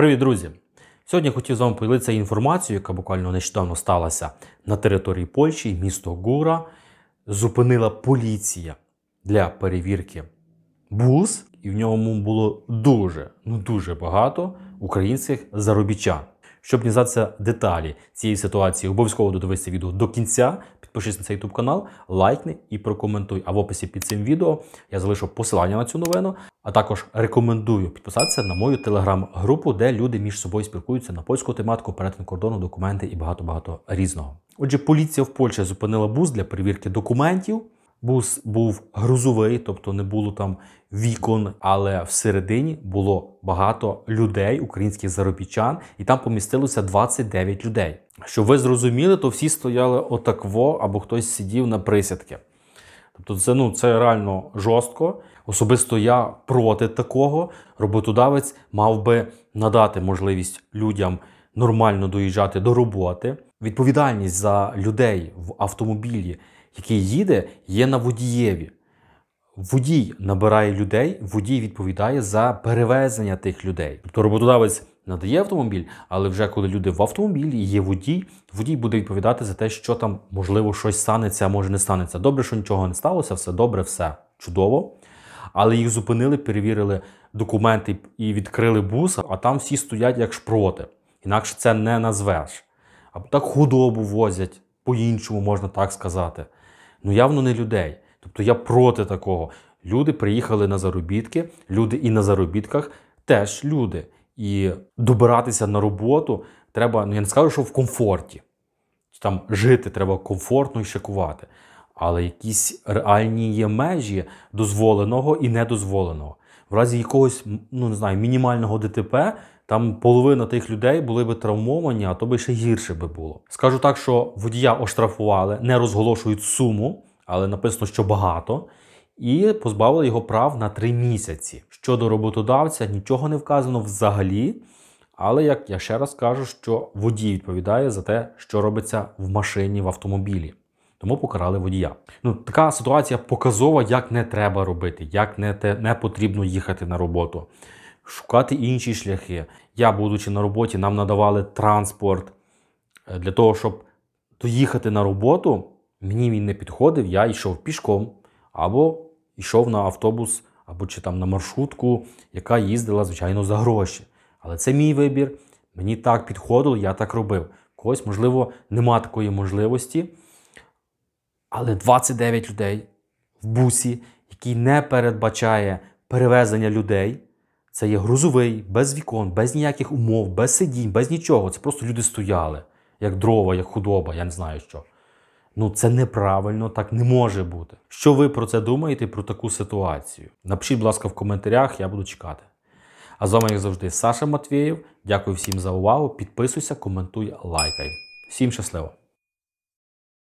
Привіт, друзі! Сьогодні я хотів з вами поділитися інформацією, яка буквально нещодавно сталася на території Польщі, місто Гура зупинила поліція для перевірки бус, і в ньому було дуже, ну дуже багато українських заробітчан. Щоб дізнатися деталі цієї ситуації, обов'язково додивись це відео до кінця. Підпишись на цей YouTube канал, лайкни і прокоментуй. А в описі під цим відео я залишу посилання на цю новину, а також рекомендую підписатися на мою телеграм-групу, де люди між собою спілкуються на польську тематику, перетин кордону, документи і багато багато різного. Отже, поліція в Польщі зупинила бус для перевірки документів. Бус був грузовий, тобто не було там вікон, але всередині було багато людей, українських заробітчан, і там помістилося 29 людей. Щоб ви зрозуміли, то всі стояли отакво, або хтось сидів на присядки. Тобто, це ну це реально жорстко. Особисто я проти такого. Роботодавець мав би надати можливість людям нормально доїжджати до роботи. Відповідальність за людей в автомобілі який їде, є на водієві. Водій набирає людей, водій відповідає за перевезення тих людей. Тобто роботодавець надає автомобіль, але вже коли люди в автомобілі і є водій, водій буде відповідати за те, що там можливо щось станеться, а може не станеться. Добре, що нічого не сталося, все добре, все чудово. Але їх зупинили, перевірили документи і відкрили бус, а там всі стоять як шпроти. Інакше це не назвеш. Або так худобу возять, по-іншому можна так сказати ну явно не людей. Тобто я проти такого. Люди приїхали на заробітки, люди і на заробітках теж люди. І добиратися на роботу треба, ну я не скажу, що в комфорті. Там жити треба комфортно і шикувати. Але якісь реальні є межі дозволеного і недозволеного в разі якогось, ну не знаю, мінімального ДТП. Там половина тих людей були би травмовані, а то би ще гірше би було. Скажу так, що водія оштрафували, не розголошують суму, але написано, що багато, і позбавили його прав на три місяці. Щодо роботодавця, нічого не вказано взагалі. Але як я ще раз кажу, що водій відповідає за те, що робиться в машині в автомобілі тому покарали водія. Ну така ситуація показова, як не треба робити, як не те не потрібно їхати на роботу, шукати інші шляхи. Я, будучи на роботі, нам надавали транспорт е, для того, щоб доїхати на роботу. Мені він не підходив, я йшов пішком або йшов на автобус, або чи там на маршрутку, яка їздила, звичайно, за гроші. Але це мій вибір. Мені так підходило, я так робив. Когось, можливо, нема такої можливості. Але 29 людей в бусі, який не передбачає перевезення людей, це є грузовий, без вікон, без ніяких умов, без сидінь, без нічого. Це просто люди стояли, як дрова, як худоба, я не знаю що. Ну, це неправильно, так не може бути. Що ви про це думаєте, про таку ситуацію? Напишіть, будь ласка, в коментарях, я буду чекати. А з вами, як завжди, Саша Матвєєв. Дякую всім за увагу. Підписуйся, коментуй, лайкай. Всім щасливо!